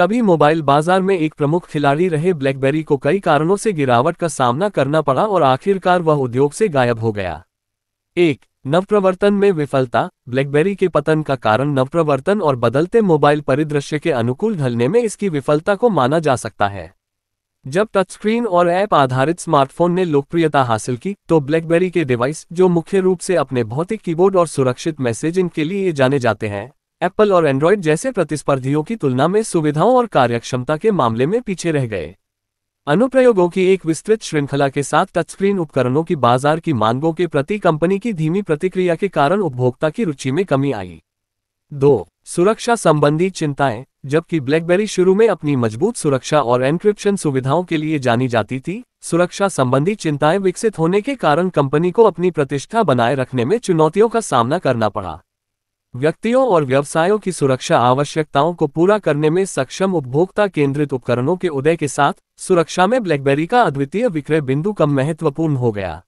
कभी मोबाइल बाजार में एक प्रमुख खिलाड़ी रहे ब्लैकबेरी को कई कारणों से गिरावट का सामना करना पड़ा और आखिरकार वह उद्योग से गायब हो गया एक नवप्रवर्तन में विफलता ब्लैकबेरी के पतन का कारण नवप्रवर्तन और बदलते मोबाइल परिदृश्य के अनुकूल ढलने में इसकी विफलता को माना जा सकता है जब टचस्क्रीन और ऐप आधारित स्मार्टफोन ने लोकप्रियता हासिल की तो ब्लैकबेरी के डिवाइस जो मुख्य रूप से अपने भौतिक कीबोर्ड और सुरक्षित मैसेजिंग के लिए जाने जाते हैं एप्पल और एंड्रॉयड जैसे प्रतिस्पर्धियों की तुलना में सुविधाओं और कार्यक्षमता के मामले में पीछे रह गए अनुप्रयोगों की एक विस्तृत श्रृंखला के साथ टचस्क्रीन उपकरणों की बाजार की मांगों के प्रति कंपनी की धीमी प्रतिक्रिया के कारण उपभोक्ता की रुचि में कमी आई दो सुरक्षा संबंधी चिंताएं जबकि ब्लैकबेरी शुरू में अपनी मजबूत सुरक्षा और एन्क्रिप्शन सुविधाओं के लिए जानी जाती थी सुरक्षा संबंधी चिंताएं विकसित होने के कारण कंपनी को अपनी प्रतिष्ठा बनाए रखने में चुनौतियों का सामना करना पड़ा व्यक्तियों और व्यवसायों की सुरक्षा आवश्यकताओं को पूरा करने में सक्षम उपभोक्ता केंद्रित उपकरणों के उदय के साथ सुरक्षा में ब्लैकबेरी का अद्वितीय विक्रय बिंदु कम महत्वपूर्ण हो गया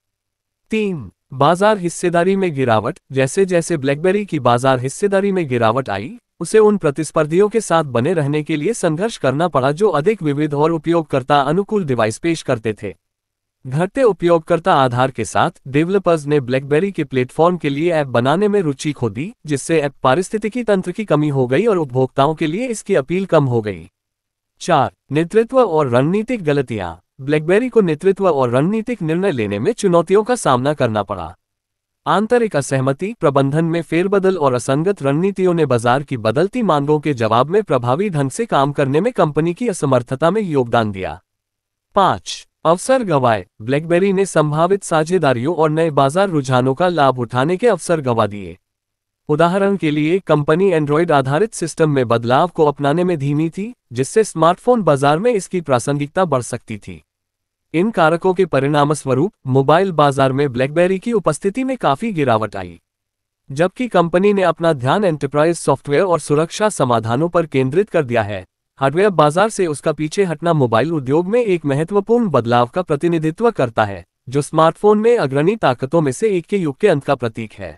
तीन बाजार हिस्सेदारी में गिरावट जैसे जैसे ब्लैकबेरी की बाजार हिस्सेदारी में गिरावट आई उसे उन प्रतिस्पर्धियों के साथ बने रहने के लिए संघर्ष करना पड़ा जो अधिक विविध और उपयोगकर्ता अनुकूल डिवाइस पेश करते थे घटते उपयोगकर्ता आधार के साथ डेवलपर्स ने ब्लैकबेरी के प्लेटफॉर्म के लिए ऐप बनाने में रुचि खो दी जिससे ऐप पारिस्थितिकी तंत्र की कमी हो गई और उपभोक्ताओं के लिए इसकी अपील कम हो गई चार नेतृत्व और रणनीतिक गलतियां ब्लैकबेरी को नेतृत्व और रणनीतिक निर्णय लेने में चुनौतियों का सामना करना पड़ा आंतरिक असहमति प्रबंधन में फेरबदल और असंगत रणनीतियों ने बाजार की बदलती मांगों के जवाब में प्रभावी ढंग से काम करने में कंपनी की असमर्थता में योगदान दिया पांच अवसर गवाए ब्लैकबेरी ने संभावित साझेदारियों और नए बाजार रुझानों का लाभ उठाने के अवसर गंवा दिए उदाहरण के लिए कंपनी एंड्रॉइड आधारित सिस्टम में बदलाव को अपनाने में धीमी थी जिससे स्मार्टफोन बाजार में इसकी प्रासंगिकता बढ़ सकती थी इन कारकों के परिणामस्वरूप मोबाइल बाजार में ब्लैकबेरी की उपस्थिति में काफी गिरावट आई जबकि कंपनी ने अपना ध्यान एंटरप्राइज सॉफ्टवेयर और सुरक्षा समाधानों पर केंद्रित कर दिया है हार्डवेयर बाजार से उसका पीछे हटना मोबाइल उद्योग में एक महत्वपूर्ण बदलाव का प्रतिनिधित्व करता है जो स्मार्टफोन में अग्रणी ताकतों में से एक के युग के अंत का प्रतीक है